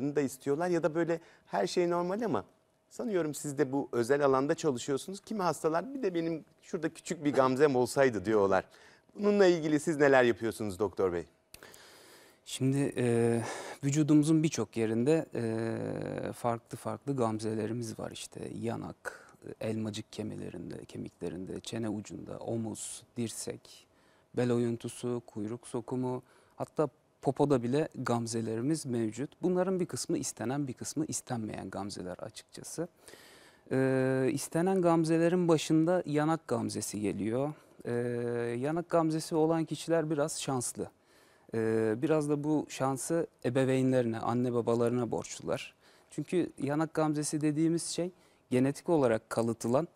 da istiyorlar ya da böyle her şey normal ama sanıyorum siz de bu özel alanda çalışıyorsunuz. Kimi hastalar bir de benim şurada küçük bir gamzem olsaydı diyorlar. Bununla ilgili siz neler yapıyorsunuz doktor bey? Şimdi e, vücudumuzun birçok yerinde e, farklı farklı gamzelerimiz var işte yanak, elmacık kemilerinde, kemiklerinde, çene ucunda, omuz, dirsek, bel oyuntusu, kuyruk sokumu hatta popoda bile gamzelerimiz mevcut. Bunların bir kısmı istenen bir kısmı istenmeyen gamzeler açıkçası. Ee, istenen gamzelerin başında yanak gamzesi geliyor. Ee, yanak gamzesi olan kişiler biraz şanslı. Ee, biraz da bu şansı ebeveynlerine, anne babalarına borçlular. Çünkü yanak gamzesi dediğimiz şey genetik olarak kalıtılan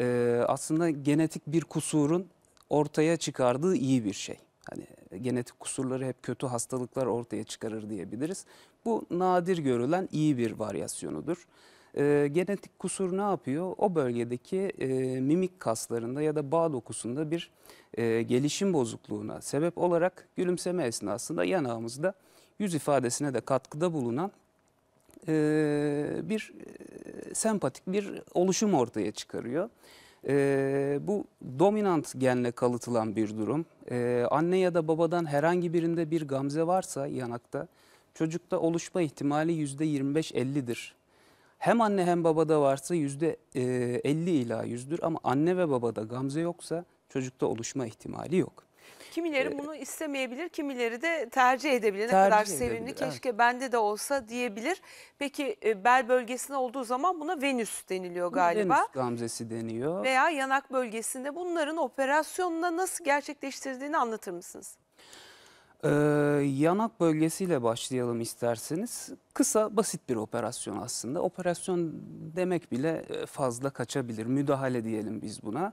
e, aslında genetik bir kusurun ortaya çıkardığı iyi bir şey. Hani genetik kusurları hep kötü hastalıklar ortaya çıkarır diyebiliriz. Bu nadir görülen iyi bir varyasyonudur. E, ee, genetik kusur ne yapıyor? O bölgedeki e, mimik kaslarında ya da bağ dokusunda bir e, gelişim bozukluğuna sebep olarak gülümseme esnasında yanağımızda yüz ifadesine de katkıda bulunan e, bir e, sempatik bir oluşum ortaya çıkarıyor. E, bu dominant genle kalıtılan bir durum. E, anne ya da babadan herhangi birinde bir gamze varsa yanakta çocukta oluşma ihtimali %25-50'dir. Hem anne hem babada varsa %50 e, ila 100'dür ama anne ve babada gamze yoksa çocukta oluşma ihtimali yok. Kimileri ee, bunu istemeyebilir, kimileri de tercih edebilir. Ne tercih kadar sevimli, keşke evet. bende de olsa diyebilir. Peki e, bel bölgesinde olduğu zaman buna venüs deniliyor galiba. Venüs gamzesi deniyor. Veya yanak bölgesinde bunların operasyonla nasıl gerçekleştirdiğini anlatır mısınız? Ee, yanak bölgesiyle başlayalım isterseniz. Kısa basit bir operasyon aslında. Operasyon demek bile e, fazla kaçabilir. Müdahale diyelim biz buna. Hı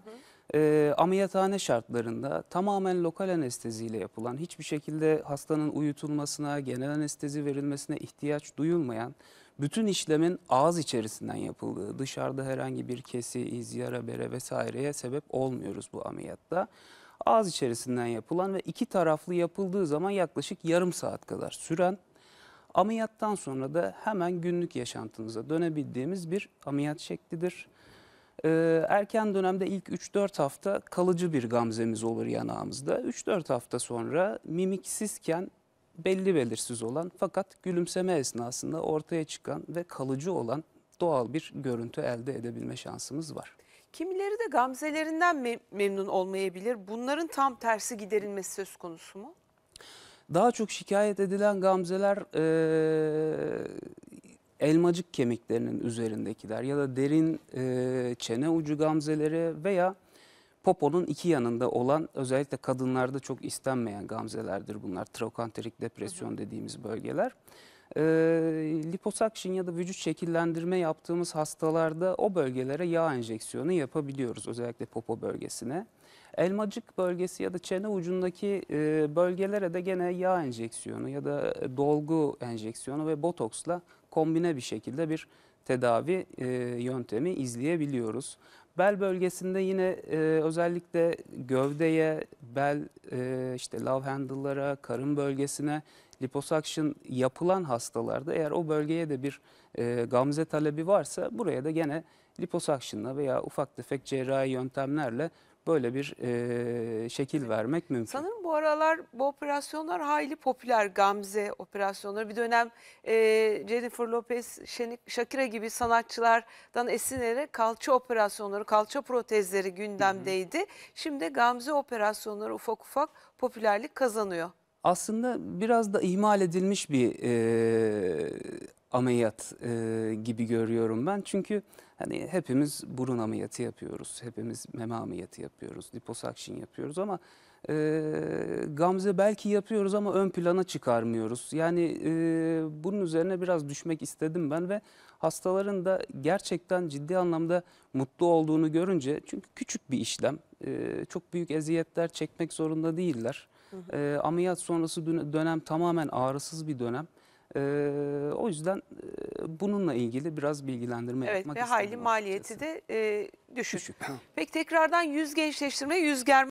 e, ameliyathane şartlarında tamamen lokal anesteziyle yapılan, hiçbir şekilde hastanın uyutulmasına, genel anestezi verilmesine ihtiyaç duyulmayan, bütün işlemin ağız içerisinden yapıldığı, dışarıda herhangi bir kesi, iz, yara, bere vesaireye sebep olmuyoruz bu ameliyatta. Ağız içerisinden yapılan ve iki taraflı yapıldığı zaman yaklaşık yarım saat kadar süren, ameliyattan sonra da hemen günlük yaşantınıza dönebildiğimiz bir ameliyat şeklidir. Ee, erken dönemde ilk 3-4 hafta kalıcı bir gamzemiz olur yanağımızda. 3-4 hafta sonra mimiksizken belli belirsiz olan fakat gülümseme esnasında ortaya çıkan ve kalıcı olan doğal bir görüntü elde edebilme şansımız var. Kimileri de gamzelerinden memnun olmayabilir. Bunların tam tersi giderilmesi söz konusu mu? Daha çok şikayet edilen gamzeler e, elmacık kemiklerinin üzerindekiler ya da derin e, çene ucu gamzeleri veya poponun iki yanında olan özellikle kadınlarda çok istenmeyen gamzelerdir bunlar. Trokanterik depresyon dediğimiz bölgeler. E, ee, liposakşin ya da vücut şekillendirme yaptığımız hastalarda o bölgelere yağ enjeksiyonu yapabiliyoruz özellikle popo bölgesine. Elmacık bölgesi ya da çene ucundaki e, bölgelere de gene yağ enjeksiyonu ya da e, dolgu enjeksiyonu ve botoksla kombine bir şekilde bir tedavi e, yöntemi izleyebiliyoruz. Bel bölgesinde yine e, özellikle gövdeye, bel e, işte love handle'lara, karın bölgesine liposuction yapılan hastalarda eğer o bölgeye de bir e, gamze talebi varsa buraya da gene liposuction'la veya ufak tefek cerrahi yöntemlerle böyle bir e, şekil vermek mümkün. Sanırım bu aralar bu operasyonlar hayli popüler Gamze operasyonları. Bir dönem e, Jennifer Lopez, Şenik, Shakira gibi sanatçılardan esinlenerek kalça operasyonları, kalça protezleri gündemdeydi. Hı hı. Şimdi Gamze operasyonları ufak ufak popülerlik kazanıyor. Aslında biraz da ihmal edilmiş bir e, ameliyat e, gibi görüyorum ben. Çünkü hani hepimiz burun ameliyatı yapıyoruz, hepimiz meme ameliyatı yapıyoruz, liposuction yapıyoruz ama e, Gamze belki yapıyoruz ama ön plana çıkarmıyoruz. Yani e, bunun üzerine biraz düşmek istedim ben ve hastaların da gerçekten ciddi anlamda mutlu olduğunu görünce çünkü küçük bir işlem, e, çok büyük eziyetler çekmek zorunda değiller. Hı hı. E, ameliyat sonrası dönem tamamen ağrısız bir dönem. Ee, o yüzden e, bununla ilgili biraz bilgilendirme Evet yapmak ve istedim. hayli maliyeti de e, düşük. Düşük. Peki tekrardan yüz gençleştirme, yüz germe